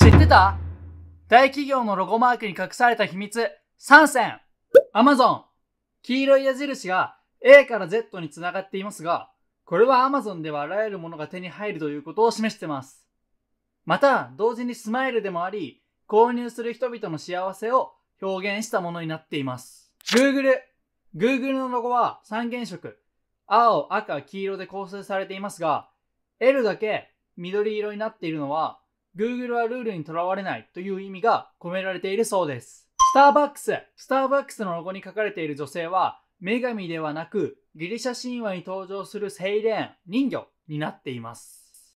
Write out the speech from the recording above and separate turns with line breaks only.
知ってた大企業のロゴマークに隠された秘密3選 !Amazon! 黄色い矢印が A から Z につながっていますが、これは Amazon ではあらゆるものが手に入るということを示してます。また、同時にスマイルでもあり、購入する人々の幸せを表現したものになっています。Google Google のロゴは3原色、青、赤、黄色で構成されていますが、L だけ緑色になっているのは、Google はルールにとらわれないという意味が込められているそうです。スターバックススターバックスのロゴに書かれている女性は、女神ではなく、ギリシャ神話に登場するセイレーン、人魚になっています。